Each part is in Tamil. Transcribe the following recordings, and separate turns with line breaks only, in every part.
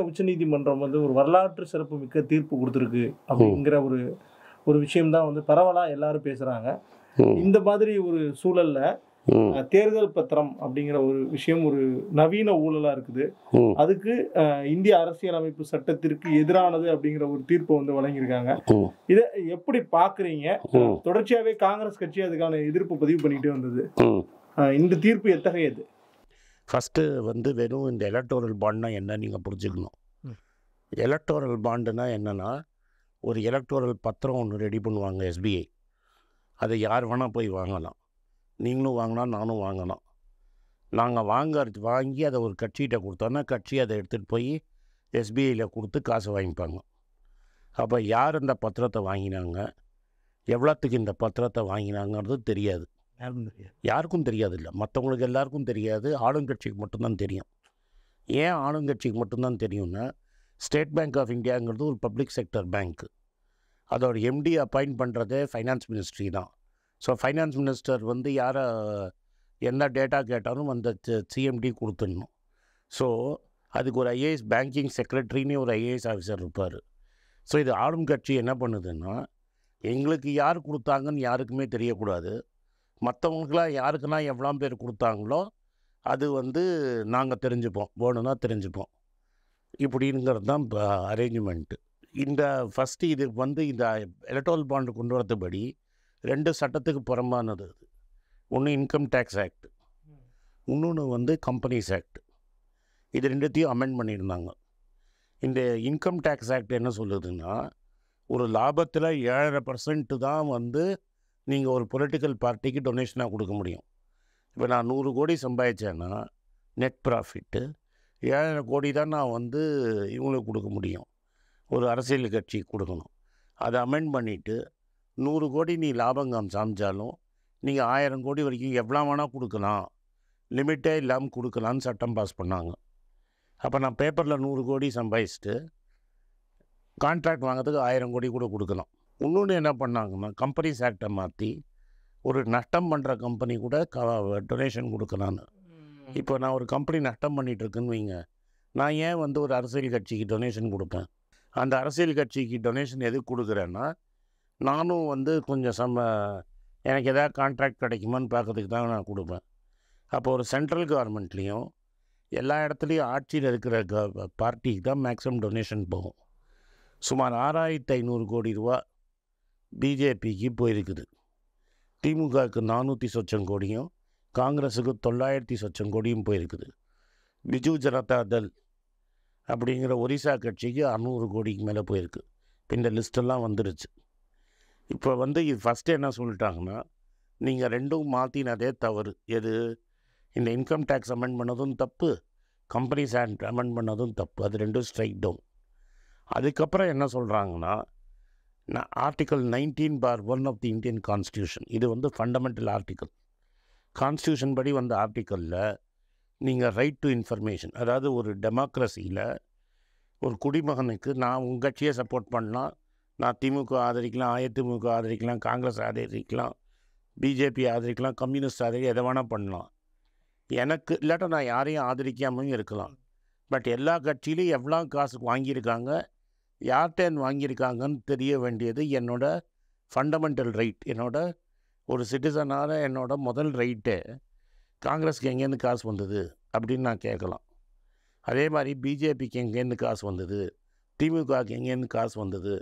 இந்தியா உச்சநீதிமன்றம் வந்து ஒரு வரலாற்று சிறப்பு மிக்க தீர்ப்பு கொடுத்துருக்கு அப்படிங்கிற ஒரு ஒரு விஷயம்தான் வந்து பரவலாக எல்லாரும் பேசுகிறாங்க இந்த மாதிரி ஒரு சூழலில் தேர்தல் பத்திரம் அப்படிங்கிற ஒரு விஷயம் ஒரு நவீன ஊழலா இருக்குது அதுக்கு இந்திய அரசியலமைப்பு சட்டத்திற்கு எதிரானது அப்படிங்கிற ஒரு தீர்ப்பை வந்து வழங்கியிருக்காங்க இதை எப்படி பாக்குறீங்க தொடர்ச்சியாவே காங்கிரஸ் கட்சி அதுக்கான எதிர்ப்பு பதிவு பண்ணிட்டே வந்தது
இந்த தீர்ப்பு எத்தகையது ஃபஸ்ட்டு வந்து வெறும் இந்த எலக்டோரல் பாண்ட்னால் என்ன நீங்கள் புரிஞ்சுக்கணும் எலக்டோரல் பாண்டுனால் என்னென்னா ஒரு எலக்டோரல் பத்திரம் ஒன்று ரெடி பண்ணுவாங்க எஸ்பிஐ அதை யார் வேணால் போய் வாங்கலாம் நீங்களும் வாங்கினா நானும் வாங்கலாம் நாங்கள் வாங்கிறது வாங்கி அதை ஒரு கட்சிகிட்ட கொடுத்தோன்னா கட்சி அதை எடுத்துகிட்டு போய் எஸ்பிஐயில் கொடுத்து காசு வாங்கிப்பாங்க அப்போ யார் இந்த பத்திரத்தை வாங்கினாங்க எவ்வளோத்துக்கு இந்த பத்திரத்தை வாங்கினாங்கிறது தெரியாது யாருக்கும் தெரியாது யாருக்கும் இல்லை மற்றவங்களுக்கு எல்லாருக்கும் தெரியாது ஆளுங்கட்சிக்கு மட்டும்தான் தெரியும் ஏன் ஆளுங்கட்சிக்கு மட்டும்தான் தெரியும்னா ஸ்டேட் பேங்க் ஆஃப் இந்தியாங்கிறது ஒரு பப்ளிக் செக்டர் பேங்க்கு அதோட எம்டி அப்பாயிண்ட் பண்ணுறதே ஃபைனான்ஸ் மினிஸ்ட்ரி தான் ஸோ ஃபைனான்ஸ் மினிஸ்டர் வந்து யாரை என்ன டேட்டா கேட்டாலும் அந்த சிஎம்டி கொடுத்துடணும் ஸோ அதுக்கு ஒரு ஐஏஎஸ் பேங்கிங் செக்ரட்டரின்னு ஒரு ஐஏஎஸ் ஆஃபீஸர் இருப்பார் ஸோ இது ஆளும் கட்சி என்ன பண்ணுதுன்னா எங்களுக்கு யார் கொடுத்தாங்கன்னு யாருக்குமே தெரியக்கூடாது மற்றவங்களுக்குலாம் யாருக்குன்னா எவ்வளோ பேர் கொடுத்தாங்களோ அது வந்து நாங்கள் தெரிஞ்சுப்போம் வேணும்னா தெரிஞ்சுப்போம் இப்படிங்கிறது தான் இப்போ அரேஞ்ச்மெண்ட்டு இந்த ஃபஸ்ட்டு இது வந்து இந்த எலக்ட்ரல் பாண்டு கொண்டு வரதுபடி ரெண்டு சட்டத்துக்கு புறம்பானது அது ஒன்று இன்கம் டேக்ஸ் ஆக்ட் இன்னொன்று வந்து கம்பெனிஸ் ஆக்ட் இது ரெண்டுத்தையும் அமெண்ட் பண்ணியிருந்தாங்க இந்த இன்கம் டேக்ஸ் ஆக்ட் என்ன சொல்லுதுன்னா ஒரு லாபத்தில் ஏழரை பர்சன்ட்டு தான் வந்து நீங்கள் ஒரு பொலிட்டிக்கல் பார்ட்டிக்கு டொனேஷனாக கொடுக்க முடியும் இப்போ நான் நூறு கோடி சம்பாதிச்சேன்னா நெட் ப்ராஃபிட்டு ஏழரை கோடி தான் நான் வந்து இவங்களுக்கு கொடுக்க முடியும் ஒரு அரசியல் கட்சிக்கு கொடுக்கணும் அதை அமெண்ட் பண்ணிவிட்டு நூறு கோடி நீ லாபங்கம் சாமிச்சாலும் நீங்கள் ஆயிரம் கோடி வரைக்கும் எவ்வளோ வேணால் கொடுக்கலாம் லிமிட்டே இல்லாமல் கொடுக்கலான்னு சட்டம் பாஸ் பண்ணாங்க அப்போ நான் பேப்பரில் நூறு கோடி சம்பாதிச்சுட்டு கான்ட்ராக்ட் வாங்கிறதுக்கு ஆயிரம் கோடி கூட கொடுக்கலாம் இன்னொன்று என்ன பண்ணாங்கன்னா கம்பெனிஸ் ஆக்டை மாற்றி ஒரு நஷ்டம் பண்ணுற கம்பெனி கூட க டொனேஷன் கொடுக்கலான்னு இப்போ நான் ஒரு கம்பெனி நஷ்டம் பண்ணிகிட்ருக்குன்னு வைங்க நான் ஏன் வந்து ஒரு அரசியல் கட்சிக்கு டொனேஷன் கொடுப்பேன் அந்த அரசியல் கட்சிக்கு டொனேஷன் எதுக்கு கொடுக்குறேன்னா நானும் வந்து கொஞ்சம் சம எனக்கு எதாவது கான்ட்ராக்ட் கிடைக்குமான்னு பார்க்கறதுக்கு தான் நான் கொடுப்பேன் அப்போ ஒரு சென்ட்ரல் கவர்மெண்ட்லேயும் எல்லா இடத்துலையும் ஆட்சியில் இருக்கிற க பார்ட்டிக்கு தான் மேக்ஸிமம் டொனேஷன் போகும் சுமார் ஆறாயிரத்து ஐநூறு கோடி ரூபா பிஜேபிக்கு போயிருக்குது திமுகவுக்கு நானூற்றி சொச்சம் கோடியும் காங்கிரஸுக்கு தொள்ளாயிரத்தி சொச்சம் கோடியும் போயிருக்குது பிஜு ஜனதா தள் அப்படிங்கிற ஒரிசா கட்சிக்கு அறநூறு கோடிக்கு மேலே போயிருக்கு இந்த லிஸ்ட்டெல்லாம் வந்துருச்சு இப்போ வந்து இது ஃபஸ்ட்டு என்ன சொல்லிட்டாங்கன்னா நீங்கள் ரெண்டும் மாற்றினதே தவறு எது இந்த இன்கம் டேக்ஸ் அமெண்ட் பண்ணதும் தப்பு கம்பெனிஸ் சேண்ட் அமெண்ட் பண்ணதும் தப்பு அது ரெண்டும் ஸ்ட்ரைக் டவுன் அதுக்கப்புறம் என்ன சொல்கிறாங்கன்னா article nineteen bar one of the Indian constitution இது வந்து ஃபண்டமெண்டல் ஆர்டிக்கல் கான்ஸ்டியூஷன் படி வந்த ஆர்டிக்கலில் நீங்கள் ரைட் டு இன்ஃபர்மேஷன் அதாவது ஒரு டெமோக்ரஸியில் ஒரு குடிமகனுக்கு நான் உங்கள் கட்சியை சப்போர்ட் பண்ணலாம் நான் திமுக ஆதரிக்கலாம் அஇஅதிமுக ஆதரிக்கலாம் காங்கிரஸ் ஆதரிக்கலாம் பிஜேபி ஆதரிக்கலாம் கம்யூனிஸ்ட் ஆதரி எதை வேணால் பண்ணலாம் எனக்கு இல்லாட்டா நான் யாரையும் ஆதரிக்காமலும் இருக்கலாம் பட் எல்லா கட்சியிலையும் எவ்வளோ காசு வாங்கியிருக்காங்க யார்டேன் வாங்கியிருக்காங்கன்னு தெரிய வேண்டியது என்னோடய ஃபண்டமெண்டல் ரைட் என்னோட ஒரு சிட்டிசனால் என்னோடய முதல் ரைட்டு காங்கிரஸ்க்கு எங்கேருந்து காசு வந்தது அப்படின்னு நான் கேட்கலாம் அதே மாதிரி பிஜேபிக்கு எங்கேருந்து காசு வந்தது திமுகவுக்கு எங்கேருந்து காசு வந்தது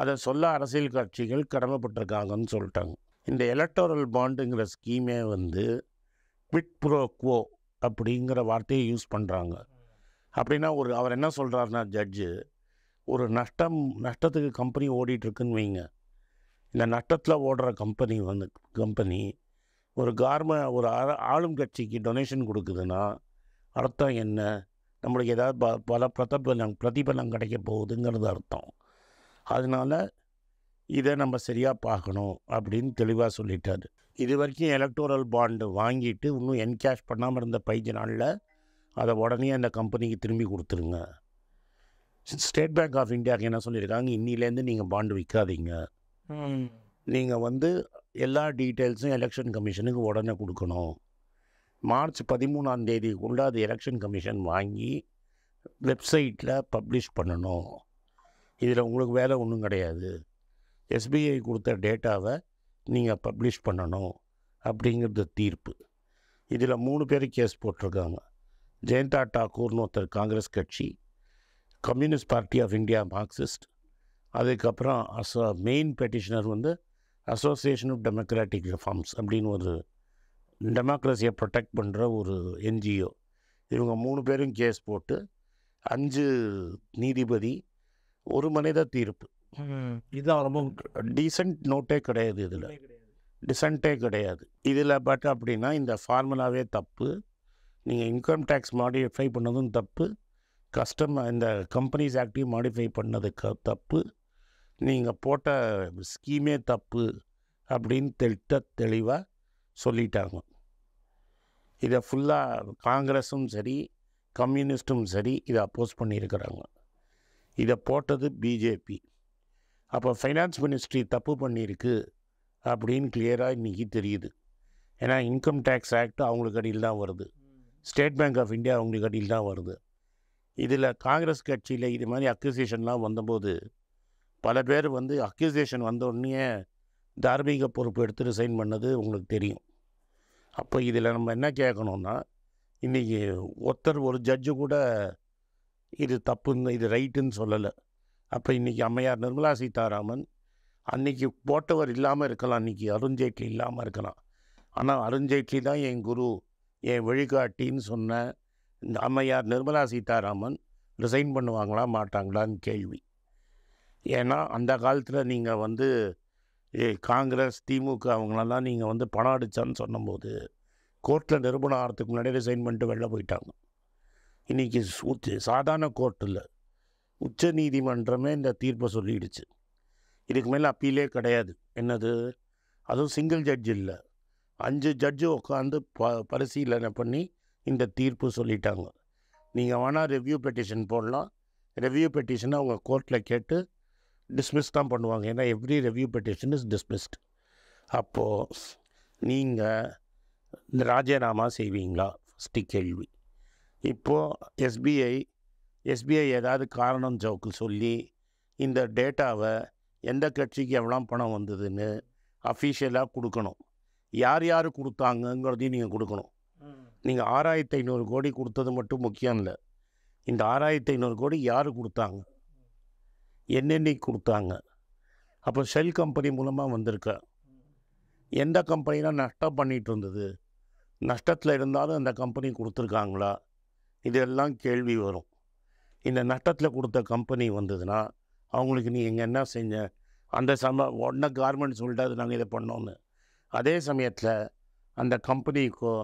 அதை சொல்ல அரசியல் கட்சிகள் கடமைப்பட்டிருக்காங்கன்னு சொல்லிட்டாங்க இந்த எலக்டோரல் பாண்டுங்கிற ஸ்கீமே வந்து குவிட் ப்ரோக்வோ அப்படிங்கிற வார்த்தையை யூஸ் பண்ணுறாங்க அப்படின்னா ஒரு அவர் என்ன சொல்கிறாருன்னா ஜட்ஜு ஒரு நஷ்டம் நஷ்டத்துக்கு கம்பெனி ஓடிட்டுருக்குன்னு வைங்க இந்த நஷ்டத்தில் ஓடுற கம்பெனி வந்து கம்பெனி ஒரு கார்ம ஒரு ஆளும் கட்சிக்கு டொனேஷன் கொடுக்குதுன்னா அர்த்தம் என்ன நம்மளுக்கு ஏதாவது ப பல பிரதபலம் பிரதிபலம் கிடைக்க போகுதுங்கிறது அர்த்தம் அதனால் இதை நம்ம சரியாக பார்க்கணும் அப்படின்னு தெளிவாக சொல்லிட்டார் இது வரைக்கும் எலக்ட்ரல் பாண்டு வாங்கிட்டு இன்னும் என்கேஷ் பண்ணாமல் இருந்த பைஞ்சு நாளில் அதை உடனே அந்த கம்பெனிக்கு திரும்பி கொடுத்துருங்க ஸ்டேட் பேங்க் ஆஃப் இந்தியாவுக்கு என்ன சொல்லியிருக்காங்க இன்னிலேருந்து நீங்கள் பாண்டு விற்காதீங்க நீங்கள் வந்து எல்லா டீட்டெயில்ஸும் எலெக்ஷன் கமிஷனுக்கு உடனே கொடுக்கணும் மார்ச் பதிமூணாம் கொண்டு அது எலெக்ஷன் கமிஷன் வாங்கி வெப்சைட்டில் பப்ளிஷ் பண்ணணும் இதில் உங்களுக்கு வேலை ஒன்றும் கிடையாது எஸ்பிஐ கொடுத்த டேட்டாவை நீங்கள் பப்ளிஷ் பண்ணணும் அப்படிங்கிறது தீர்ப்பு இதில் மூணு பேர் கேஸ் போட்டிருக்காங்க ஜெயந்தா டாக்கூர்னு ஒருத்தர் காங்கிரஸ் கட்சி communist party of India Marxist அதுக்கப்புறம் அசோ மெயின் பெட்டிஷனர் வந்து அசோசியேஷன் ஆஃப் டெமோக்ராட்டிக் ரிஃபார்ம்ஸ் அப்படின்னு ஒரு டெமோக்ரஸியை ப்ரொடெக்ட் பண்ணுற ஒரு என்ஜிஓ இவங்க மூணு பேரும் கேஸ் போட்டு அஞ்சு நீதிபதி ஒரு மனித தீர்ப்பு இதுதான் ரொம்ப டீசன்ட் நோட்டே கிடையாது இதில் டிசன்ட்டே கிடையாது இதில் பட் அப்படின்னா இந்த ஃபார்முலாவே தப்பு நீங்கள் இன்கம் டேக்ஸ் மாடிஃபை பண்ணதும் தப்பு கஸ்டமர் இந்த கம்பெனிஸ் ஆக்டையும் மாடிஃபை பண்ணதுக்கு தப்பு நீங்கள் போட்ட ஸ்கீமே தப்பு அப்படின்னு தெளித்த தெளிவாக சொல்லிட்டாங்க இதை ஃபுல்லாக காங்கிரஸும் சரி கம்யூனிஸ்ட்டும் சரி இதை அப்போஸ் பண்ணியிருக்கிறாங்க இதை போட்டது பிஜேபி அப்போ ஃபைனான்ஸ் மினிஸ்ட்ரி தப்பு பண்ணியிருக்கு அப்படின்னு கிளியராக இன்றைக்கி தெரியுது ஏன்னா இன்கம் டேக்ஸ் ஆக்ட் அவங்களுக்கு அடியில் தான் வருது ஸ்டேட் பேங்க் ஆஃப் இந்தியா அவங்களுக்கு அடியில் தான் வருது இதில் காங்கிரஸ் கட்சியில் இது மாதிரி அக்யூசியேஷன்லாம் வந்தபோது பல பேர் வந்து அக்யூசியேஷன் வந்தோடனே தார்மீக பொறுப்பு எடுத்து ரிசைன் பண்ணது உங்களுக்கு தெரியும் அப்போ இதில் நம்ம என்ன கேட்கணுன்னா இன்றைக்கி ஒருத்தர் ஒரு ஜட்ஜு கூட இது தப்புன்னு இது ரைட்டுன்னு சொல்லலை அப்போ இன்றைக்கி அம்மையார் நிர்மலா சீதாராமன் அன்றைக்கி போட்டவர் இல்லாமல் இருக்கலாம் அன்றைக்கி அருண்ஜேட்லி இல்லாமல் இருக்கலாம் ஆனால் அருண்ஜேட்லி தான் என் குரு என் வழிகாட்டின்னு சொன்ன அம்மையார் நிர்மலா சீதாராமன் ரிசைன் பண்ணுவாங்களா மாட்டாங்களான்னு கேள்வி ஏன்னா அந்த காலத்தில் நீங்கள் வந்து காங்கிரஸ் திமுக அவங்களெல்லாம் நீங்கள் வந்து பணம் அடித்தான்னு சொன்னபோது கோர்ட்டில் நிரூபணம் ஆகிறதுக்கு முன்னாடி ரிசைன் பண்ணிட்டு வெளில போயிட்டாங்க இன்றைக்கி உச்ச சாதாரண கோர்ட்டில் உச்ச நீதிமன்றமே இந்த தீர்ப்பை சொல்லிடுச்சு இதுக்கு மேலே அப்பீலே கிடையாது என்னது அதுவும் சிங்கிள் ஜட்ஜ் இல்லை அஞ்சு ஜட்ஜு உட்காந்து ப பரிசீலனை பண்ணி இந்த தீர்ப்பு சொல்லிட்டாங்க நீங்கள் வேணால் ரிவ்யூ பெட்டிஷன் போடலாம் ரிவ்யூ பெட்டிஷனை அவங்க கோர்ட்டில் கேட்டு டிஸ்மிஸ் தான் பண்ணுவாங்க ஏன்னா every review petition is dismissed அப்போது நீங்கள் இந்த ராஜினாமா செய்வீங்களா ஃபஸ்ட்டு கேள்வி இப்போது எஸ்பிஐ எஸ்பிஐ ஏதாவது காரணம் ஜோக்கு சொல்லி இந்த டேட்டாவை எந்த கட்சிக்கு எவ்வளோ பணம் வந்ததுன்னு அஃபீஷியலாக கொடுக்கணும் யார் யார் கொடுத்தாங்கங்கிறதையும் நீங்கள் கொடுக்கணும் நீங்கள் ஆறாயிரத்து ஐநூறு கோடி கொடுத்தது மட்டும் முக்கியம் இல்லை இந்த ஆறாயிரத்து ஐநூறு கோடி யார் கொடுத்தாங்க என்னென்னைக்கு கொடுத்தாங்க அப்போ செல் கம்பெனி மூலமாக வந்திருக்க எந்த கம்பெனிலாம் நஷ்டம் பண்ணிகிட்டு இருந்தது நஷ்டத்தில் இருந்தாலும் அந்த கம்பெனி கொடுத்துருக்காங்களா இதெல்லாம் கேள்வி வரும் இந்த நஷ்டத்தில் கொடுத்த கம்பெனி வந்ததுன்னா அவங்களுக்கு நீ இங்கே என்ன செஞ்ச அந்த சம உடனே கார்மெண்ட் சொல்லிட்டு அது நாங்கள் இதை பண்ணோன்னு அதே சமயத்தில் அந்த கம்பெனிக்கோ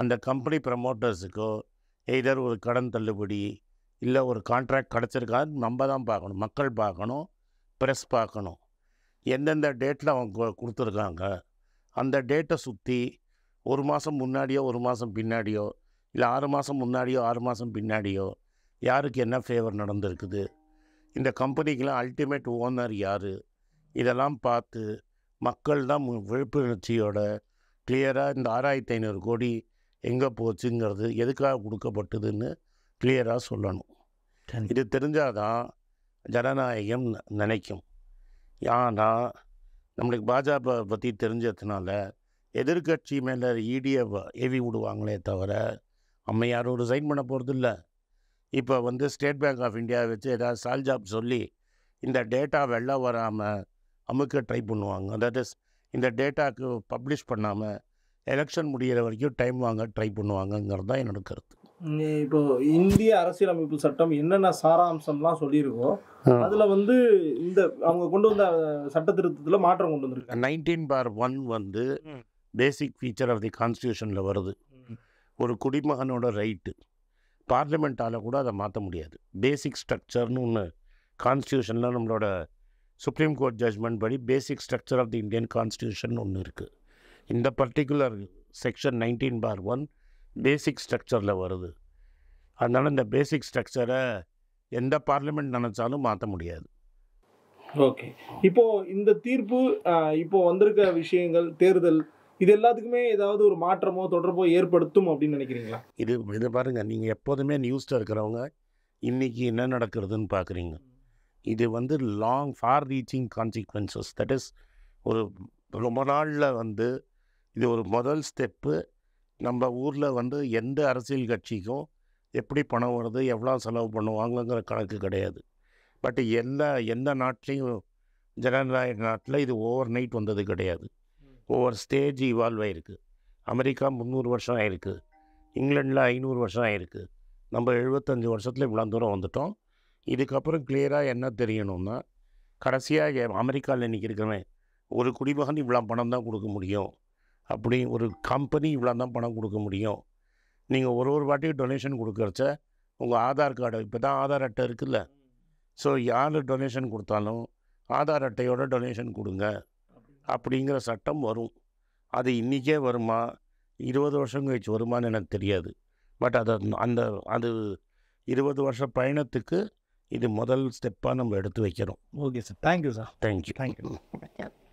அந்த கம்பெனி ப்ரமோட்டர்ஸுக்கோ எய்தர் ஒரு கடன் தள்ளுபடி இல்லை ஒரு கான்ட்ராக்ட் கிடச்சிருக்காது நம்ம தான் பார்க்கணும் மக்கள் பார்க்கணும் ப்ரெஸ் பார்க்கணும் எந்தெந்த டேட்டில் அவங்க கொடுத்துருக்காங்க அந்த டேட்டை சுற்றி ஒரு மாதம் முன்னாடியோ ஒரு மாதம் பின்னாடியோ இல்லை ஆறு மாதம் முன்னாடியோ ஆறு மாதம் பின்னாடியோ யாருக்கு என்ன ஃபேவர் நடந்திருக்குது இந்த கம்பெனிக்கெலாம் அல்டிமேட் ஓனர் யார் இதெல்லாம் பார்த்து மக்கள் தான் விழிப்புணர்ச்சியோட கிளியராக இந்த ஆறாயிரத்தி ஐநூறு கோடி எங்கே போச்சுங்கிறது எதுக்காக கொடுக்கப்பட்டதுன்னு கிளியராக சொல்லணும் இது தெரிஞ்சாதான் ஜனநாயகம் நினைக்கும் ஆனால் நம்மளுக்கு பாஜக பற்றி தெரிஞ்சதுனால எதிர்கட்சி மேலே ஈடியை ஏவி விடுவாங்களே தவிர நம்ம யாரும் ரிசைன் பண்ண போகிறதில்ல இப்போ வந்து ஸ்டேட் பேங்க் ஆஃப் இந்தியா வச்சு ஏதாவது சால்ஜாப் சொல்லி இந்த டேட்டா வெளில வராமல் அமுக்க ட்ரை பண்ணுவாங்க அதாவது இந்த டேட்டாவுக்கு பப்ளிஷ் பண்ணாமல் எலெக்ஷன் முடிகிற வரைக்கும் டைம் வாங்க ட்ரை பண்ணுவாங்கங்கிறது தான் என்னோட கருத்து
இப்போது இந்திய அரசியலமைப்பு சட்டம் என்னென்ன சாராம்சம்லாம் சொல்லியிருக்கோ அதில் வந்து இந்த அவங்க கொண்டு வந்த சட்ட திருத்தத்தில் மாற்றம் கொண்டு
வந்திருக்காங்க நைன்டீன் பார் ஒன் வந்து பேசிக் ஃபீச்சர் ஆஃப் தி கான்ஸ்டியூஷனில் வருது ஒரு குடிமகனோட ரைட்டு பார்லிமெண்ட்டால் கூட அதை மாற்ற முடியாது பேசிக் ஸ்ட்ரக்சர்னு ஒன்று கான்ஸ்டியூஷனில் நம்மளோட சுப்ரீம் கோர்ட் ஜட்ஜ்மெண்ட் படி basic structure of the Indian constitution ஒன்று இருக்குது இந்த particular section nineteen bar one basic ஸ்ட்ரக்சரில் வருது அதனால் இந்த பேசிக் ஸ்ட்ரக்சரை எந்த பார்லிமெண்ட் நினச்சாலும் மாற்ற முடியாது
ஓகே இப்போது இந்த தீர்ப்பு இப்போது வந்திருக்க விஷயங்கள் தேர்தல் இது எல்லாத்துக்குமே ஏதாவது ஒரு மாற்றமோ தொடர்போ ஏற்படுத்தும் அப்படின்னு நினைக்கிறீங்களா
இது இது பாருங்கள் நீங்கள் எப்போதுமே நியூஸில் இருக்கிறவங்க இன்றைக்கி என்ன நடக்கிறதுன்னு பார்க்குறீங்க இது வந்து long far reaching consequences that is ஒரு ரொம்ப நாளில் வந்து இது ஒரு முதல் ஸ்டெப்பு நம்ம ஊரில் வந்து எந்த அரசியல் கட்சிக்கும் எப்படி பணம் வருது எவ்வளோ செலவு பண்ணுவாங்கங்கிற கணக்கு கிடையாது பட் எல்லா எந்த நாட்டிலையும் ஜனநாயக நாட்டில் இது ஓவர் நைட் வந்தது கிடையாது ஒவ்வொரு ஸ்டேஜ் இவால்வ் ஆகிருக்கு அமெரிக்கா முந்நூறு வருஷம் ஆகிருக்கு இங்கிலாண்டில் ஐநூறு வருஷம் ஆகிருக்கு நம்ம எழுபத்தஞ்சி வருஷத்தில் இவ்வளோ தூரம் வந்துட்டோம் இதுக்கப்புறம் கிளியராக என்ன தெரியணும்னா கடைசியாக அமெரிக்காவில் இன்றைக்கி இருக்கிறவன் ஒரு குடிமகன் இவ்வளோ பணம் தான் கொடுக்க முடியும் அப்படி ஒரு கம்பெனி இவ்வளோ தான் பணம் கொடுக்க முடியும் நீங்கள் ஒரு ஒரு வாட்டியும் டொனேஷன் கொடுக்குறச்ச உங்கள் ஆதார் கார்டு இப்போ தான் ஆதார் அட்டை இருக்குல்ல ஸோ யார் டொனேஷன் கொடுத்தாலும் ஆதார் அட்டையோட டொனேஷன் கொடுங்க அப்படிங்கிற சட்டம் வரும் அது இன்றைக்கே வருமா இருபது வருஷம் கழிச்சு வருமானு எனக்கு தெரியாது பட் அதை அந்த அது இருபது வருஷ பயணத்துக்கு இது முதல் ஸ்டெப்பாக நம்ம எடுத்து வைக்கிறோம் okay
sir thank you sir
thank you thank you